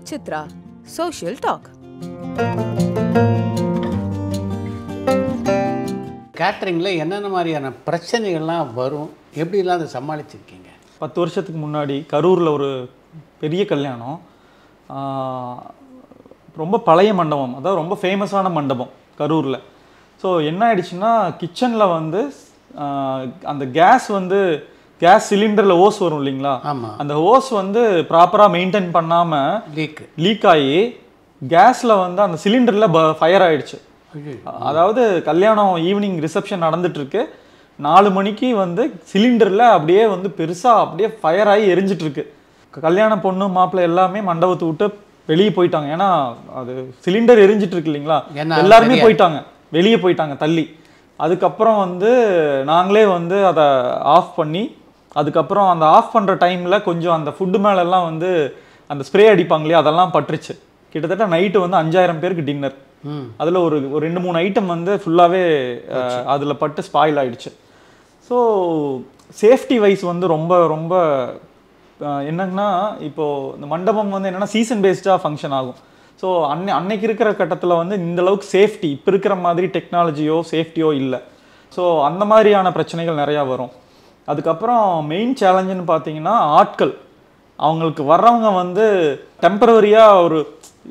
with Chitra, Social Talk. கேட்ரிங்கில் என்னென்ன மாதிரியான பிரச்சனைகள்லாம் வரும் எப்படிலாம் அதை சமாளிச்சிருக்கீங்க பத்து வருஷத்துக்கு முன்னாடி கரூரில் ஒரு பெரிய கல்யாணம் ரொம்ப பழைய மண்டபம் அதாவது ரொம்ப ஃபேமஸான மண்டபம் கரூரில் ஸோ என்ன ஆயிடுச்சுன்னா கிச்சனில் வந்து அந்த கேஸ் வந்து கேஸ் சிலிண்டரில் ஓஸ் வரும் இல்லைங்களா ஆமாம் அந்த ஓஸ் வந்து ப்ராப்பராக மெயின்டைன் பண்ணாமல் லீக் லீக் ஆகி கேஸில் வந்து அந்த சிலிண்டரில் ப ஃபயர் ஆயிடுச்சு அதாவது கல்யாணம் ஈவினிங் ரிசப்ஷன் நடந்துட்டுருக்கு நாலு மணிக்கு வந்து சிலிண்டரில் அப்படியே வந்து பெருசாக அப்படியே ஃபயர் ஆகி எரிஞ்சிட்ருக்கு கல்யாண பொண்ணு மாப்பிள்ளை எல்லாமே மண்டபத்தை விட்டு வெளியே போயிட்டாங்க ஏன்னா அது சிலிண்டர் எரிஞ்சிட்ருக்கு இல்லைங்களா எல்லாருமே போயிட்டாங்க வெளியே போயிட்டாங்க தள்ளி அதுக்கப்புறம் வந்து நாங்களே வந்து அதை ஆஃப் பண்ணி அதுக்கப்புறம் அந்த ஆஃப் பண்ணுற டைமில் கொஞ்சம் அந்த ஃபுட்டு மேலெல்லாம் வந்து அந்த ஸ்ப்ரே அடிப்பாங்க இல்லையா அதெல்லாம் பட்டுருச்சு கிட்டத்தட்ட நைட்டு வந்து அஞ்சாயிரம் பேருக்கு டின்னர் அதில் ஒரு ஒரு ரெண்டு மூணு ஐட்டம் வந்து ஃபுல்லாகவே அதில் பட்டு ஸ்பாயில் ஆகிடுச்சு ஸோ சேஃப்டி வைஸ் வந்து ரொம்ப ரொம்ப என்னன்னா இப்போது இந்த மண்டபம் வந்து என்னென்னா சீசன் பேஸ்டாக ஃபங்க்ஷன் ஆகும் ஸோ அன்னை அன்னைக்கு இருக்கிற கட்டத்தில் வந்து இந்த அளவுக்கு சேஃப்டி இப்போ இருக்கிற மாதிரி டெக்னாலஜியோ சேஃப்டியோ இல்லை ஸோ அந்த மாதிரியான பிரச்சனைகள் நிறையா வரும் அதுக்கப்புறம் மெயின் சேலஞ்சுன்னு பார்த்தீங்கன்னா ஆட்கள் அவங்களுக்கு வர்றவங்க வந்து டெம்பரவரியாக ஒரு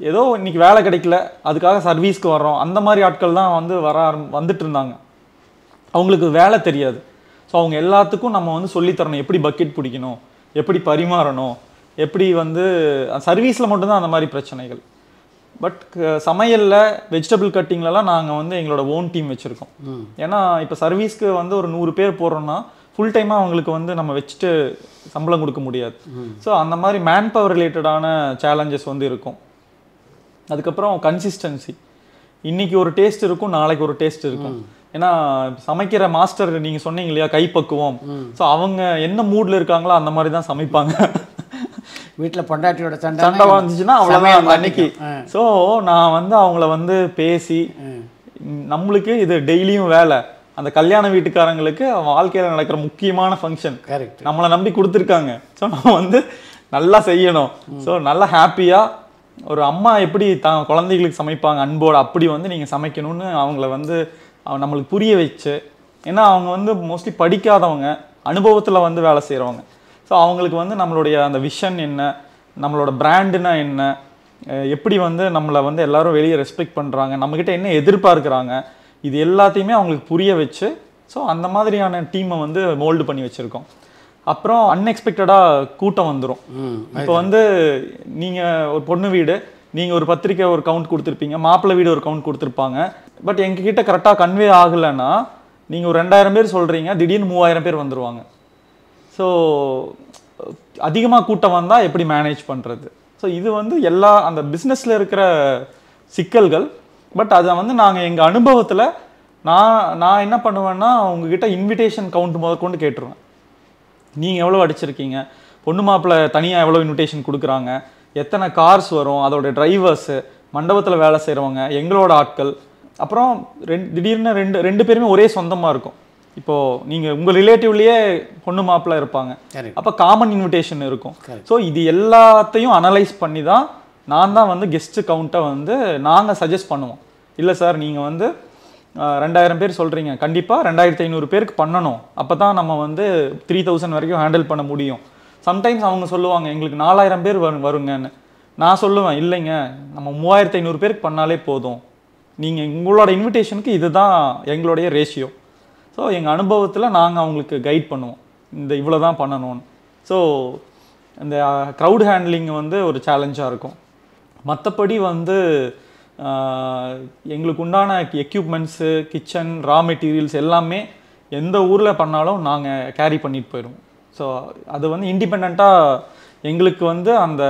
ஏதோ இன்றைக்கி வேலை கிடைக்கல அதுக்காக சர்வீஸ்க்கு வர்றோம் அந்த மாதிரி ஆட்கள் தான் வந்து வர வந்துட்டு இருந்தாங்க அவங்களுக்கு வேலை தெரியாது ஸோ அவங்க எல்லாத்துக்கும் நம்ம வந்து சொல்லித்தரணும் எப்படி பக்கெட் பிடிக்கணும் எப்படி பரிமாறணும் எப்படி வந்து சர்வீஸில் மட்டும்தான் அந்த மாதிரி பிரச்சனைகள் பட் சமையலில் வெஜிடபிள் கட்டிங்லலாம் நாங்கள் வந்து எங்களோட ஓன் டீம் வச்சுருக்கோம் ஏன்னா இப்போ சர்வீஸ்க்கு வந்து ஒரு நூறு பேர் போகிறோன்னா ஃபுல் டைமாக அவங்களுக்கு வந்து நம்ம வச்சுட்டு சம்பளம் கொடுக்க முடியாது ஸோ அந்த மாதிரி மேன் பவர் ரிலேட்டடான சேலஞ்சஸ் வந்து இருக்கும் அதுக்கப்புறம் கன்சிஸ்டன்சி இன்னைக்கு ஒரு டேஸ்ட் இருக்கும் நாளைக்கு ஒரு டேஸ்ட் இருக்கும் ஏன்னா சமைக்கிற மாஸ்டர் நீங்கள் சொன்னீங்க இல்லையா கைப்பக்குவோம் ஸோ அவங்க என்ன மூடில் இருக்காங்களோ அந்த மாதிரி தான் சமைப்பாங்க வீட்டில் பொண்டாட்டியோட சண்டை சண்டை வந்துச்சுன்னா அவ்வளோதான் அன்னைக்கு ஸோ நான் வந்து அவங்கள வந்து பேசி நம்மளுக்கு இது டெய்லியும் வேலை அந்த கல்யாண வீட்டுக்காரங்களுக்கு வாழ்க்கையில் நடக்கிற முக்கியமான ஃபங்க்ஷன் கரெக்ட் நம்மளை நம்பி கொடுத்துருக்காங்க ஸோ நம்ம வந்து நல்லா செய்யணும் ஸோ நல்லா ஹாப்பியாக ஒரு அம்மா எப்படி தான் குழந்தைகளுக்கு சமைப்பாங்க அன்போடு அப்படி வந்து நீங்கள் சமைக்கணும்னு அவங்கள வந்து நம்மளுக்கு புரிய வச்சு ஏன்னா அவங்க வந்து மோஸ்ட்லி படிக்காதவங்க அனுபவத்தில் வந்து வேலை செய்கிறவங்க ஸோ அவங்களுக்கு வந்து நம்மளுடைய அந்த விஷன் என்ன நம்மளோட பிராண்டுனா என்ன எப்படி வந்து நம்மளை வந்து எல்லோரும் வெளியே ரெஸ்பெக்ட் பண்ணுறாங்க நம்மக்கிட்ட என்ன எதிர்பார்க்குறாங்க இது எல்லாத்தையுமே அவங்களுக்கு புரிய வச்சு ஸோ அந்த மாதிரியான டீமை வந்து மோல்டு பண்ணி வச்சுருக்கோம் அப்புறம் அன்எக்ஸ்பெக்டடாக கூட்டம் வந்துடும் இப்போ வந்து நீங்கள் ஒரு பொண்ணு வீடு நீங்கள் ஒரு பத்திரிக்கை ஒரு கவுண்ட் கொடுத்துருப்பீங்க மாப்பிள்ளை வீடு ஒரு கவுண்ட் கொடுத்துருப்பாங்க பட் எங்ககிட்ட கரெக்டாக கன்வே ஆகலைன்னா நீங்கள் ஒரு ரெண்டாயிரம் பேர் சொல்கிறீங்க திடீர்னு மூவாயிரம் பேர் வந்துடுவாங்க ஸோ அதிகமாக கூட்டம் வந்தால் எப்படி மேனேஜ் பண்ணுறது ஸோ இது வந்து எல்லா அந்த பிஸ்னஸில் இருக்கிற சிக்கல்கள் பட் அதை வந்து நாங்கள் எங்கள் அனுபவத்தில் நான் நான் என்ன பண்ணுவேன்னா உங்ககிட்ட இன்விடேஷன் கவுண்ட் முதற்கொண்டு கேட்டுருவேன் நீங்கள் எவ்வளோ அடிச்சிருக்கீங்க பொண்ணு மாப்பிள்ள தனியாக எவ்வளோ இன்விடேஷன் கொடுக்குறாங்க எத்தனை கார்ஸ் வரும் அதோடய டிரைவர்ஸு மண்டபத்தில் வேலை செய்கிறவங்க எங்களோட ஆட்கள் அப்புறம் ரெண்டு திடீர்னு ரெண்டு ரெண்டு பேருமே ஒரே சொந்தமாக இருக்கும் இப்போது நீங்கள் உங்கள் ரிலேட்டிவ்லேயே பொண்ணு மாப்பிள்ளை இருப்பாங்க அப்போ காமன் இன்விடேஷன் இருக்கும் ஸோ இது எல்லாத்தையும் அனலைஸ் பண்ணி தான் நான் தான் வந்து கெஸ்ட்டு கவுண்ட்டை வந்து நாங்கள் சஜஸ்ட் பண்ணுவோம் இல்லை சார் நீங்கள் வந்து ரெண்டாயிரம் பேர் சொல்கிறீங்க கண்டிப்பாக ரெண்டாயிரத்தி ஐநூறு பேருக்கு பண்ணணும் அப்போ தான் நம்ம வந்து த்ரீ தௌசண்ட் வரைக்கும் ஹேண்டில் பண்ண முடியும் சம்டைம்ஸ் அவங்க சொல்லுவாங்க எங்களுக்கு நாலாயிரம் பேர் வரு வருங்கன்னு நான் சொல்லுவேன் இல்லைங்க நம்ம மூவாயிரத்தி ஐநூறு பேருக்கு பண்ணாலே போதும் நீங்கள் உங்களோட இன்விடேஷனுக்கு இதுதான் எங்களுடைய ரேஷியோ ஸோ எங்கள் அனுபவத்தில் நாங்கள் அவங்களுக்கு கைட் பண்ணுவோம் இந்த இவ்வளோ தான் பண்ணணும்னு ஸோ இந்த க்ரௌட் ஹேண்ட்லிங் வந்து ஒரு சேலஞ்சாக இருக்கும் மற்றபடி வந்து எங்களுக்கு உண்டான எக்யூப்மெண்ட்ஸு கிச்சன் ரா மெட்டீரியல்ஸ் எல்லாமே எந்த ஊரில் பண்ணாலும் நாங்கள் கேரி பண்ணிட்டு போயிடுவோம் ஸோ அது வந்து இண்டிபெண்ட்டாக எங்களுக்கு வந்து அந்த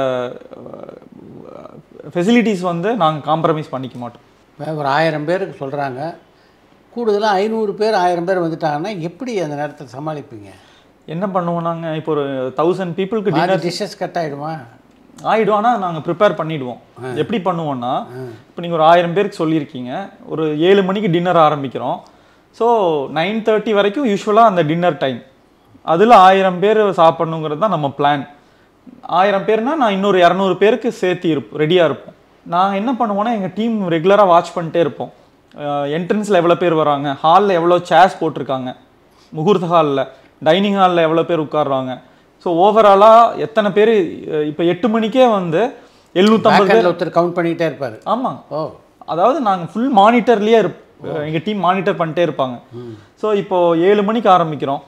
ஃபெசிலிட்டிஸ் வந்து நாங்கள் காம்ப்ரமைஸ் பண்ணிக்க மாட்டோம் ஒரு ஆயிரம் பேருக்கு சொல்கிறாங்க கூடுதலாக ஐநூறு பேர் ஆயிரம் பேர் வந்துட்டாங்கன்னா எப்படி அந்த நேரத்தில் சமாளிப்பீங்க என்ன பண்ணுவோம் நாங்கள் இப்போ ஒரு தௌசண்ட் பீப்புளுக்கு டிஷ்ஷஸ் கட் ஆகிடுமா ஆயிடும் ஆனால் நாங்கள் ப்ரிப்பேர் பண்ணிவிடுவோம் எப்படி பண்ணுவோன்னா இப்போ நீங்கள் ஒரு ஆயிரம் பேருக்கு சொல்லியிருக்கீங்க ஒரு ஏழு மணிக்கு டின்னர் ஆரம்பிக்கிறோம் ஸோ நைன் தேர்ட்டி வரைக்கும் யூஸ்வலாக அந்த டின்னர் டைம் அதில் ஆயிரம் பேர் சாப்பிட்ணுங்கிறது தான் நம்ம பிளான் ஆயிரம் பேர்னா நான் இன்னொரு இரநூறு பேருக்கு சேர்த்து இருப்போம் ரெடியாக இருப்போம் நாங்கள் என்ன பண்ணுவோன்னா எங்கள் டீம் ரெகுலராக வாட்ச் பண்ணிட்டே இருப்போம் என்ட்ரன்ஸில் எவ்வளோ பேர் வராங்க ஹாலில் எவ்வளோ சேர்ஸ் போட்டிருக்காங்க முகூர்த்த ஹாலில் டைனிங் ஹாலில் எவ்வளோ பேர் உட்காடுறாங்க ஸோ ஓவராலாக எத்தனை பேர் இப்போ எட்டு மணிக்கே வந்து எழுநூற்றம்பது பேர் ஒருத்தர் கவுண்ட் பண்ணிகிட்டே இருப்பார் ஆமாம் ஓ அதாவது நாங்கள் ஃபுல் மானிட்டர்லேயே இருப் எங்கள் டீம் மானிட்டர் பண்ணிட்டே இருப்பாங்க ஸோ இப்போது ஏழு மணிக்கு ஆரம்பிக்கிறோம்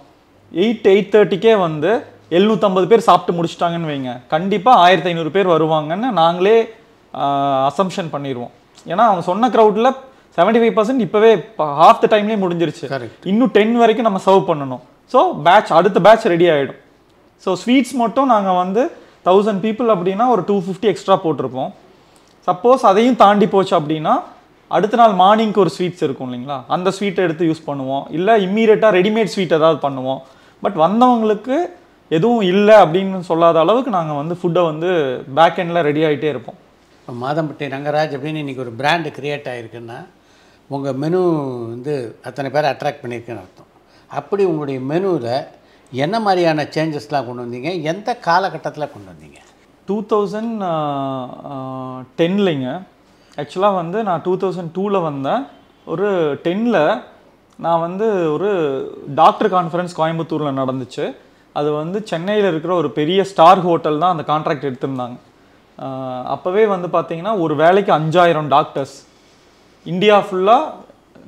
எயிட் எயிட் தேர்ட்டிக்கே வந்து எழுநூற்றம்பது பேர் சாப்பிட்டு முடிச்சிட்டாங்கன்னு வைங்க கண்டிப்பாக ஆயிரத்தி ஐநூறு பேர் வருவாங்கன்னு நாங்களே அசம்ஷன் பண்ணிடுவோம் ஏன்னா அவங்க சொன்ன க்ரௌடில் செவன்டி ஃபைவ் பர்சன்ட் இப்போவே ஹாஃப் த டைம்லேயே முடிஞ்சிருச்சு இன்னும் டென் வரைக்கும் நம்ம சர்வ் பண்ணணும் ஸோ பேட்ச் அடுத்த பேட்ச் ரெடி ஆகிடும் ஸோ ஸ்வீட்ஸ் மட்டும் நாங்கள் வந்து தௌசண்ட் பீப்புள் அப்படின்னா ஒரு டூ ஃபிஃப்டி எக்ஸ்ட்ரா போட்டிருப்போம் சப்போஸ் அதையும் தாண்டி போச்சு அப்படின்னா அடுத்த நாள் மார்னிங்க்கு ஒரு ஸ்வீட்ஸ் இருக்கும் இல்லைங்களா அந்த ஸ்வீட்டை எடுத்து யூஸ் பண்ணுவோம் இல்லை இம்மீடியட்டாக ரெடிமேட் ஸ்வீட் ஏதாவது பண்ணுவோம் பட் வந்தவங்களுக்கு எதுவும் இல்லை அப்படின்னு சொல்லாத அளவுக்கு நாங்கள் வந்து ஃபுட்டை வந்து பேக் எண்டில் ரெடி ஆகிட்டே இருப்போம் இப்போ மாதம்பட்டி ரங்கராஜ் அப்படின்னு இன்றைக்கி ஒரு பிராண்டு க்ரியேட் ஆகிருக்குன்னா உங்கள் மெனு வந்து அத்தனை பேரை அட்ராக்ட் பண்ணியிருக்குன்னு அர்த்தம் அப்படி உங்களுடைய மெனுவில் என்ன மாதிரியான சேஞ்சஸ்லாம் கொண்டு வந்தீங்க எந்த காலகட்டத்தில் கொண்டு வந்தீங்க டூ தௌசண்ட் டென்லைங்க ஆக்சுவலாக வந்து நான் டூ தௌசண்ட் டூவில் வந்தேன் ஒரு டென்னில் நான் வந்து ஒரு டாக்டர் கான்ஃபரன்ஸ் கோயம்புத்தூரில் நடந்துச்சு அது வந்து சென்னையில் இருக்கிற ஒரு பெரிய ஸ்டார் ஹோட்டல் தான் அந்த கான்ட்ராக்ட் எடுத்திருந்தாங்க அப்போவே வந்து பார்த்திங்கன்னா ஒரு வேலைக்கு அஞ்சாயிரம் டாக்டர்ஸ் இந்தியா ஃபுல்லாக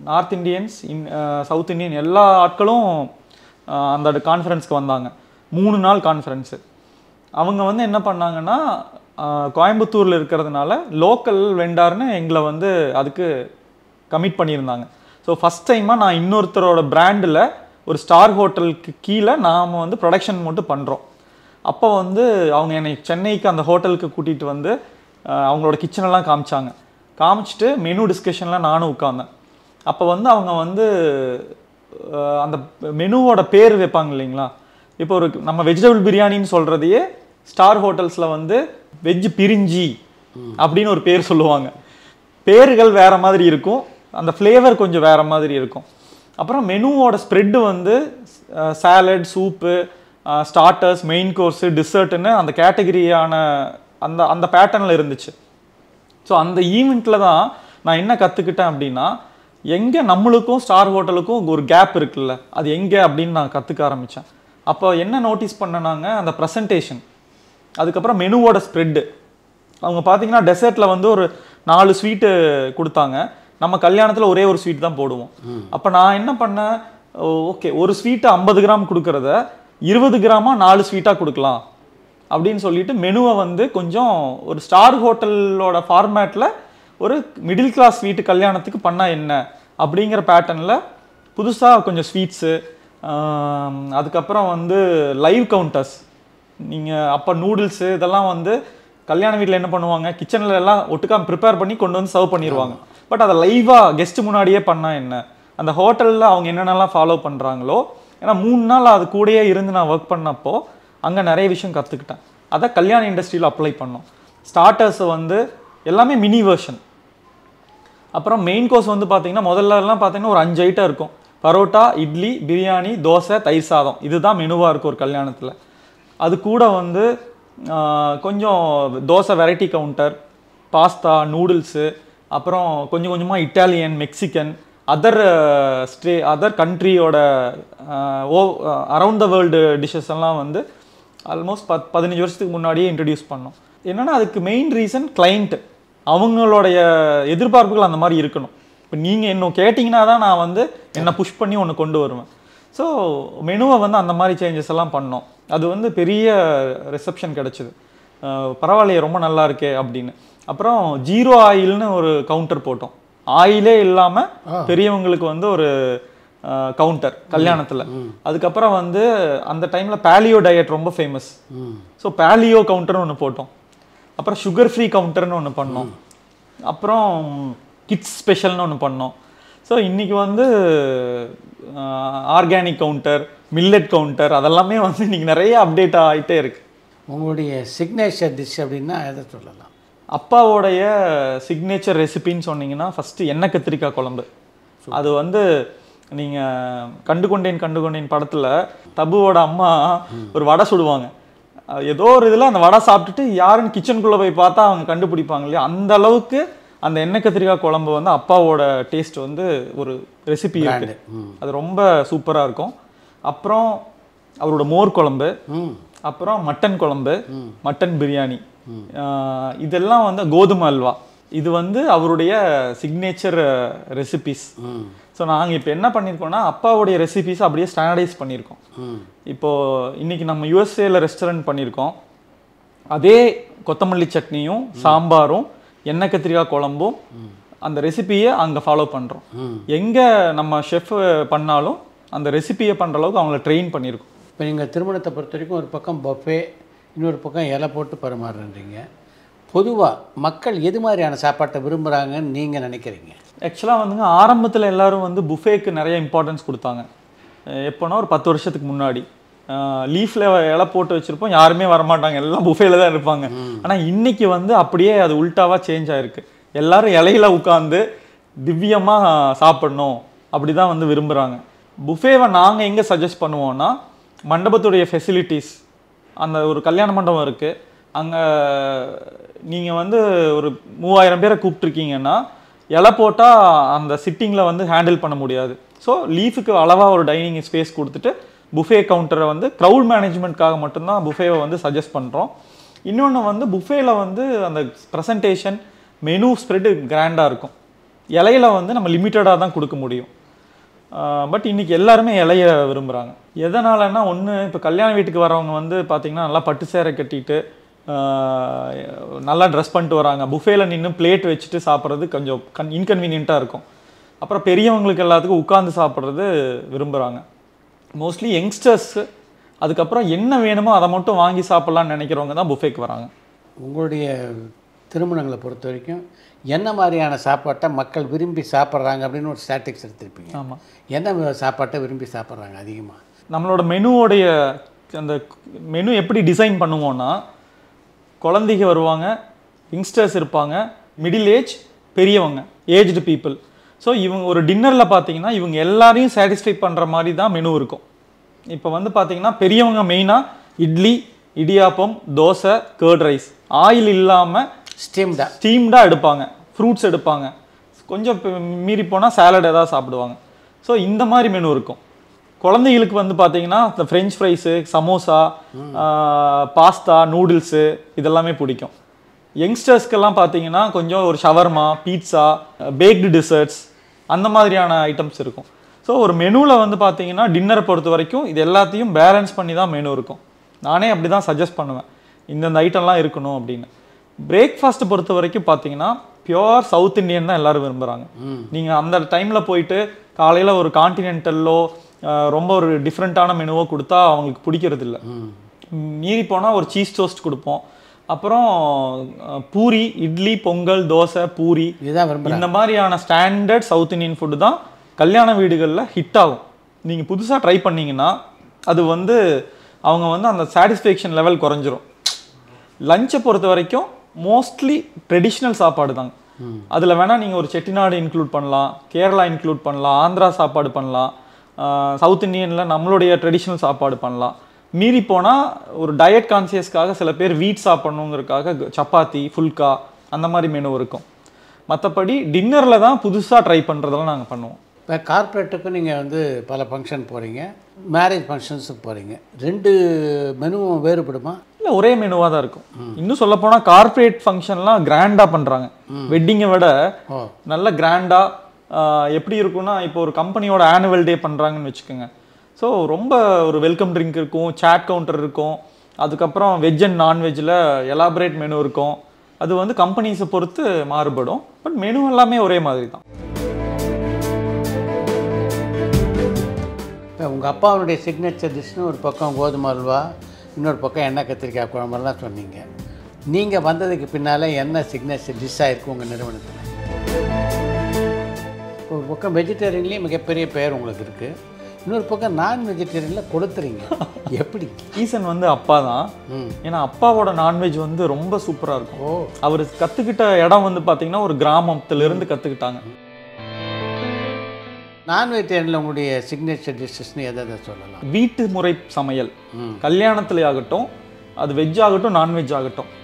north Indians in south Indian எல்லா ஆட்களும் அந்த கான்ஃபரன்ஸ்க்கு வந்தாங்க மூணு நாள் கான்ஃபரன்ஸு அவங்க வந்து என்ன பண்ணாங்கன்னா கோயம்புத்தூரில் இருக்கிறதுனால லோக்கல் வெண்டார்னு எங்களை வந்து அதுக்கு கமிட் பண்ணியிருந்தாங்க ஸோ ஃபஸ்ட் டைமாக நான் இன்னொருத்தரோட பிராண்டில் ஒரு ஸ்டார் ஹோட்டலுக்கு கீழே நாம் வந்து ப்ரொடக்ஷன் மட்டும் பண்ணுறோம் அப்போ வந்து அவங்க என்னை சென்னைக்கு அந்த ஹோட்டலுக்கு கூட்டிகிட்டு வந்து அவங்களோட கிச்சனெல்லாம் காமிச்சாங்க காமிச்சிட்டு மெனு டிஸ்கஷன்லாம் நானும் உட்காந்தேன் அப்போ வந்து அவங்க வந்து அந்த மெனுவோட பேர் வைப்பாங்க இல்லைங்களா இப்போ ஒரு நம்ம வெஜிடபிள் பிரியாணின்னு சொல்கிறதையே ஸ்டார் ஹோட்டல்ஸில் வந்து வெஜ் பிரிஞ்சி அப்படின்னு ஒரு பேர் சொல்லுவாங்க பேர்கள் வேறு மாதிரி இருக்கும் அந்த ஃப்ளேவர் கொஞ்சம் வேறு மாதிரி இருக்கும் அப்புறம் மெனுவோட ஸ்ப்ரெட்டு வந்து salad soup starters main course டிசர்ட்டுன்னு அந்த கேட்டகிரியான அந்த அந்த பேட்டர்னில் இருந்துச்சு ஸோ அந்த ஈவெண்ட்டில் தான் நான் என்ன கற்றுக்கிட்டேன் அப்படின்னா எங்கே நம்மளுக்கும் ஸ்டார் ஹோட்டலுக்கும் ஒரு கேப் இருக்குல்ல அது எங்கே அப்படின்னு நான் கற்றுக்க ஆரம்பித்தேன் அப்போ என்ன நோட்டீஸ் பண்ணனாங்க அந்த ப்ரெசன்டேஷன் அதுக்கப்புறம் மெனுவோட ஸ்ப்ரெட்டு அவங்க பார்த்தீங்கன்னா டெசர்ட்டில் வந்து ஒரு நாலு ஸ்வீட்டு கொடுத்தாங்க நம்ம கல்யாணத்தில் ஒரே ஒரு ஸ்வீட் தான் போடுவோம் அப்போ நான் என்ன பண்ணேன் ஓகே ஒரு ஸ்வீட்டு ஐம்பது கிராம் கொடுக்குறத இருபது கிராமாக நாலு ஸ்வீட்டாக கொடுக்கலாம் அப்படின்னு சொல்லிட்டு மெனுவை வந்து கொஞ்சம் ஒரு ஸ்டார் ஹோட்டலோட ஃபார்மேட்டில் ஒரு மிடில் கிளாஸ் வீட்டு கல்யாணத்துக்கு பண்ணால் என்ன அப்படிங்கிற பேட்டர்னில் புதுசாக கொஞ்சம் ஸ்வீட்ஸு அதுக்கப்புறம் வந்து லைவ் கவுண்டர்ஸ் நீங்கள் அப்போ நூடுல்ஸு இதெல்லாம் வந்து கல்யாண வீட்டில் என்ன பண்ணுவாங்க கிச்சனில் எல்லாம் ஒட்டுக்கா ப்ரிப்பேர் பண்ணி கொண்டு வந்து சர்வ் பண்ணிடுவாங்க பட் அதை லைவாக கெஸ்ட்டு முன்னாடியே பண்ணால் என்ன அந்த ஹோட்டலில் அவங்க என்னென்னலாம் ஃபாலோ பண்ணுறாங்களோ ஏன்னா மூணு நாள் அது கூடயே இருந்து நான் ஒர்க் பண்ணப்போ அங்கே நிறைய விஷயம் கற்றுக்கிட்டேன் அதை கல்யாண இண்டஸ்ட்ரியில் அப்ளை பண்ணோம் ஸ்டார்டர்ஸை வந்து எல்லாமே மினி வேர்ஷன் அப்புறம் மெயின் கோர்ஸ் வந்து பார்த்திங்கன்னா முதல்லலாம் பார்த்திங்கன்னா ஒரு அஞ்சு ஐட்டம் இருக்கும் பரோட்டா இட்லி பிரியாணி தோசை தயிர் சாதம் இதுதான் மெனுவாக இருக்கும் ஒரு கல்யாணத்தில் அது கூட வந்து கொஞ்சம் dosa variety counter pasta noodles அப்புறம் கொஞ்சம் கொஞ்சமாக Italian Mexican other state other கண்ட்ரியோட ஓ அரவுண்ட் த வேர்ல்டு டிஷ்ஷஸ் எல்லாம் வந்து ஆல்மோஸ்ட் பத் பதினஞ்சு வருஷத்துக்கு முன்னாடியே இன்ட்ரடியூஸ் பண்ணோம் என்னென்னா அதுக்கு மெயின் ரீசன் கிளைண்ட்டு அவங்களுடைய எதிர்பார்ப்புகள் அந்த மாதிரி இருக்கணும் இப்போ நீங்கள் இன்னும் கேட்டிங்கன்னா தான் நான் வந்து என்னை புஷ் பண்ணி ஒன்று கொண்டு வருவேன் ஸோ மெனுவை வந்து அந்த மாதிரி சேஞ்சஸ் எல்லாம் பண்ணோம் அது வந்து பெரிய ரிசப்ஷன் கிடச்சிது பரவாயில்லையே ரொம்ப நல்லா இருக்கே அப்படின்னு அப்புறம் ஜீரோ ஆயில்னு ஒரு கவுண்டர் போட்டோம் ஆயிலே இல்லாமல் பெரியவங்களுக்கு வந்து ஒரு கவுண்டர் கல்யாணத்தில் அதுக்கப்புறம் வந்து அந்த டைமில் பேலியோ டயட் ரொம்ப ஃபேமஸ் ஸோ பேலியோ கவுண்டர்னு ஒன்று போட்டோம் அப்புறம் சுகர் ஃப்ரீ கவுண்டர்னு ஒன்று பண்ணோம் அப்புறம் கிட்ஸ் ஸ்பெஷல்னு ஒன்று பண்ணோம் ஸோ இன்றைக்கி வந்து ஆர்கானிக் கவுண்டர் மில்லட் கவுண்டர் அதெல்லாமே வந்து இன்றைக்கி நிறைய அப்டேட் ஆகிட்டே இருக்குது உங்களுடைய சிக்னேச்சர் டிஷ் அப்படின்னா எதை சொல்லலாம் அப்பாவோடைய சிக்னேச்சர் ரெசிபின்னு சொன்னீங்கன்னா ஃபஸ்ட்டு எண்ணெய் கத்திரிக்காய் குழம்பு அது வந்து நீங்கள் கண்டுகொண்டேன் கண்டுகொண்டேன் படத்தில் தபுவோட அம்மா ஒரு வடை சுடுவாங்க ஏதோ ஒரு இதில் அந்த வடை சாப்பிட்டுட்டு யாருன்னு கிச்சனுக்குள்ளே போய் பார்த்தா அவங்க கண்டுபிடிப்பாங்க இல்லையா அந்த அளவுக்கு அந்த எண்ணெய் கத்திரிக்காய் குழம்பு வந்து அப்பாவோட டேஸ்ட் வந்து ஒரு ரெசிபி இருக்குது அது ரொம்ப சூப்பராக இருக்கும் அப்புறம் அவரோட மோர் குழம்பு அப்புறம் மட்டன் குழம்பு மட்டன் பிரியாணி இதெல்லாம் வந்து கோதுமை அல்வா இது வந்து அவருடைய சிக்னேச்சர் ரெசிபிஸ் ஸோ நாங்கள் இப்போ என்ன பண்ணியிருக்கோம்னா அப்பாவுடைய ரெசிபிஸ் அப்படியே ஸ்டாண்டர்டைஸ் பண்ணியிருக்கோம் இப்போது இன்றைக்கி நம்ம யூஎஸ்ஏல ரெஸ்டாரண்ட் பண்ணியிருக்கோம் அதே கொத்தமல்லி சட்னியும் சாம்பாரும் எண்ணெய் கத்திரிக்காய் குழம்பும் அந்த ரெசிபியை அங்கே ஃபாலோ பண்ணுறோம் எங்கே நம்ம ஷெஃப் பண்ணாலும் அந்த ரெசிபியை பண்ணுற அளவுக்கு அவங்கள ட்ரெயின் பண்ணியிருக்கோம் இப்போ நீங்கள் திருமணத்தை பொறுத்த வரைக்கும் ஒரு பக்கம் பஃபே இன்னொரு பக்கம் இலை போட்டு பரிமாறுறீங்க பொதுவாக மக்கள் எது மாதிரியான சாப்பாட்டை விரும்புகிறாங்கன்னு நீங்கள் நினைக்கிறீங்க ஆக்சுவலாக வந்துங்க ஆரம்பத்தில் எல்லோரும் வந்து புஃபேக்கு நிறைய இம்பார்ட்டன்ஸ் கொடுத்தாங்க எப்போனா ஒரு பத்து வருஷத்துக்கு முன்னாடி லீஃபில் இலை போட்டு வச்சுருப்போம் யாருமே வரமாட்டாங்க எல்லாம் புஃபேல தான் இருப்பாங்க ஆனால் இன்றைக்கி வந்து அப்படியே அது உல்ட்டாவாக சேஞ்ச் ஆகிருக்கு எல்லோரும் இலையில உட்காந்து திவ்யமாக சாப்பிடணும் அப்படி தான் வந்து விரும்புகிறாங்க புஃபேவை நாங்கள் எங்கே சஜஸ்ட் பண்ணுவோம்னா மண்டபத்துடைய ஃபெசிலிட்டிஸ் அந்த ஒரு கல்யாண மண்டபம் இருக்குது அங்கே நீங்கள் வந்து ஒரு மூவாயிரம் பேரை கூப்பிட்ருக்கீங்கன்னா இலை போட்டால் அந்த சிட்டிங்கில் வந்து ஹேண்டில் பண்ண முடியாது ஸோ லீஃபுக்கு அளவாக ஒரு டைனிங் ஸ்பேஸ் கொடுத்துட்டு புஃபே கவுண்டரை வந்து க்ரௌட் மேனேஜ்மெண்ட்காக மட்டும்தான் புஃபேவை வந்து சஜஸ்ட் பண்ணுறோம் இன்னொன்று வந்து புஃபேல வந்து அந்த ப்ரெசன்டேஷன் மெனு ஸ்ப்ரெட்டு கிராண்டாக இருக்கும் இலையில வந்து நம்ம லிமிட்டடாக தான் கொடுக்க முடியும் பட் இன்றைக்கி எல்லாருமே இலைய விரும்புகிறாங்க எதனாலன்னா ஒன்று இப்போ கல்யாண வீட்டுக்கு வரவங்க வந்து பார்த்திங்கன்னா நல்லா பட்டு சேரை கட்டிட்டு நல்லா ட்ரெஸ் பண்ணிட்டு வராங்க புஃபேல நின்று பிளேட் வச்சுட்டு சாப்பிட்றது கொஞ்சம் கன் இன்கன்வீனியண்ட்டாக இருக்கும் அப்புறம் பெரியவங்களுக்கு எல்லாத்துக்கும் உட்காந்து சாப்பிட்றது விரும்புகிறாங்க மோஸ்ட்லி யங்ஸ்டர்ஸு அதுக்கப்புறம் என்ன வேணுமோ அதை மட்டும் வாங்கி சாப்பிட்லான்னு நினைக்கிறவங்க தான் புஃபேக்கு வராங்க உங்களுடைய திருமணங்களை பொறுத்த வரைக்கும் என்ன மாதிரியான சாப்பாட்டை மக்கள் விரும்பி சாப்பிட்றாங்க அப்படின்னு ஒரு ஸ்டாட்டிக்ஸ் எடுத்துருப்பீங்க ஆமாம் என்ன சாப்பாட்டை விரும்பி சாப்பிட்றாங்க அதிகமாக நம்மளோட மெனுவோடைய அந்த மெனு எப்படி டிசைன் பண்ணுவோன்னா குழந்தைங்க வருவாங்க யங்ஸ்டர்ஸ் இருப்பாங்க மிடில் ஏஜ் பெரியவங்க ஏஜ்டு பீப்புள் ஸோ இவங்க ஒரு டின்னரில் பார்த்தீங்கன்னா இவங்க எல்லாரையும் சாட்டிஸ்ஃபை பண்ணுற மாதிரி தான் மெனு இருக்கும் இப்போ வந்து பார்த்தீங்கன்னா பெரியவங்க மெயினாக idli idiyappam dosa curd rice oil இல்லாமல் ஸ்டீம்டா ஸ்டீம்டாக எடுப்பாங்க ஃப்ரூட்ஸ் எடுப்பாங்க கொஞ்சம் மீறி போனால் சாலட் ஏதாவது சாப்பிடுவாங்க ஸோ இந்த மாதிரி மெனு இருக்கும் குழந்தைகளுக்கு வந்து பார்த்தீங்கன்னா இந்த French fries samosa pasta noodles இதெல்லாமே பிடிக்கும் யங்ஸ்டர்ஸ்க்கெல்லாம் பார்த்தீங்கன்னா கொஞ்சம் ஒரு ஷவர்மா பீட்சா பேக்டு டிசர்ட்ஸ் அந்த மாதிரியான ஐட்டம்ஸ் இருக்கும் ஸோ ஒரு மெனுவில் வந்து பார்த்தீங்கன்னா டின்னரை பொறுத்த வரைக்கும் இது எல்லாத்தையும் பேலன்ஸ் பண்ணி தான் மெனு இருக்கும் நானே அப்படி தான் சஜஸ்ட் பண்ணுவேன் இந்தந்த ஐட்டம்லாம் இருக்கணும் அப்படின்னு பிரேக்ஃபாஸ்ட்டை பொறுத்த வரைக்கும் பார்த்தீங்கன்னா பியோர் சவுத் இண்டியன் தான் எல்லோரும் விரும்புகிறாங்க நீங்கள் அந்த டைமில் போயிட்டு காலையில் ஒரு கான்டினென்டல்லோ ரொம்ப ஒரு டிஃப்ரெண்ட்டான மெனுவாக கொடுத்தா அவங்களுக்கு பிடிக்கிறது இல்லை மீறி போனால் ஒரு சீஸ் டோஸ்ட் கொடுப்போம் அப்புறம் பூரி இட்லி பொங்கல் தோசை பூரி இந்த மாதிரியான ஸ்டாண்டர்ட் சவுத் இந்தியன் ஃபுட்டு தான் கல்யாண வீடுகளில் ஹிட் ஆகும் நீங்கள் புதுசாக ட்ரை பண்ணிங்கன்னா அது வந்து அவங்க வந்து அந்த சாட்டிஸ்ஃபேக்ஷன் லெவல் குறைஞ்சிரும் லஞ்சை பொறுத்த வரைக்கும் மோஸ்ட்லி ட்ரெடிஷ்னல் சாப்பாடு தாங்க அதில் வேணால் நீங்கள் ஒரு செட்டிநாடு இன்க்ளூட் பண்ணலாம் கேரளா இன்க்ளூட் பண்ணலாம் ஆந்திரா சாப்பாடு பண்ணலாம் சவுத் இந்தியனில் நம்மளுடைய ட்ரெடிஷ்னல் சாப்பாடு பண்ணலாம் மீறி போனால் ஒரு டயட் கான்சியஸ்க்காக சில பேர் வீட் சாப்பிட்ணுங்கிறதுக்காக சப்பாத்தி ஃபுல்கா அந்த மாதிரி மெனு இருக்கும் மற்றபடி டின்னரில் தான் புதுசாக ட்ரை பண்ணுறதெல்லாம் நாங்கள் பண்ணுவோம் இப்போ கார்ப்பரேட்டுக்கும் நீங்கள் வந்து பல ஃபங்க்ஷன் போகிறீங்க மேரேஜ் ஃபங்க்ஷன்ஸுக்கு போகிறீங்க ரெண்டு மெனுவும் வேறுபடுமா இல்லை ஒரே மெனுவாக தான் இருக்கும் இன்னும் சொல்லப்போனால் கார்ப்பரேட் ஃபங்க்ஷன்லாம் கிராண்டாக பண்ணுறாங்க வெட்டிங்கை விட நல்ல கிராண்டாக எப்படி இருக்குன்னா இப்போ ஒரு கம்பெனியோட ஆனுவல் டே பண்ணுறாங்கன்னு வச்சுக்கோங்க ஸோ ரொம்ப ஒரு வெல்கம் ட்ரிங்க் இருக்கும் சேட் கவுண்டர் இருக்கும் அதுக்கப்புறம் வெஜ் அண்ட் நான்வெஜ்ஜில் எலாபரேட் மெனு இருக்கும் அது வந்து கம்பெனிஸை பொறுத்து மாறுபடும் பட் மெனு எல்லாமே ஒரே மாதிரி தான் இப்போ உங்கள் அப்பாவுடைய சிக்னேச்சர் டிஷ்னு ஒரு பக்கம் கோதுமை அல்வா இன்னொரு பக்கம் எண்ணெய் கத்திரிக்காய் குழம்பெல்லாம் சொன்னீங்க நீங்கள் வந்ததுக்கு பின்னால் என்ன சிக்னேச்சர் டிஷ்ஷாக இருக்கும் உங்கள் நிறுவனத்தில் ஒரு பக்கம் வெஜிடேரியன்லேயும் மிகப்பெரிய பெயர் உங்களுக்கு இருக்குது இன்னொரு பக்கம் நான் வெஜிடேரியனில் கொடுத்துறீங்க எப்படி ஈசன் வந்து அப்பா தான் ஏன்னா அப்பாவோட நான்வெஜ் வந்து ரொம்ப சூப்பராக இருக்கும் அவர் கற்றுக்கிட்ட இடம் வந்து பார்த்தீங்கன்னா ஒரு கிராமத்துலேருந்து கற்றுக்கிட்டாங்க நான்வெஜிடேரியனில் உங்களுடைய சிக்னேச்சர் டிஷ்ஷஸ்னு எதை எதை சொல்லலாம் வீட்டு முறை சமையல் கல்யாணத்துலேயே ஆகட்டும் அது வெஜ் ஆகட்டும் நான்வெஜ் ஆகட்டும்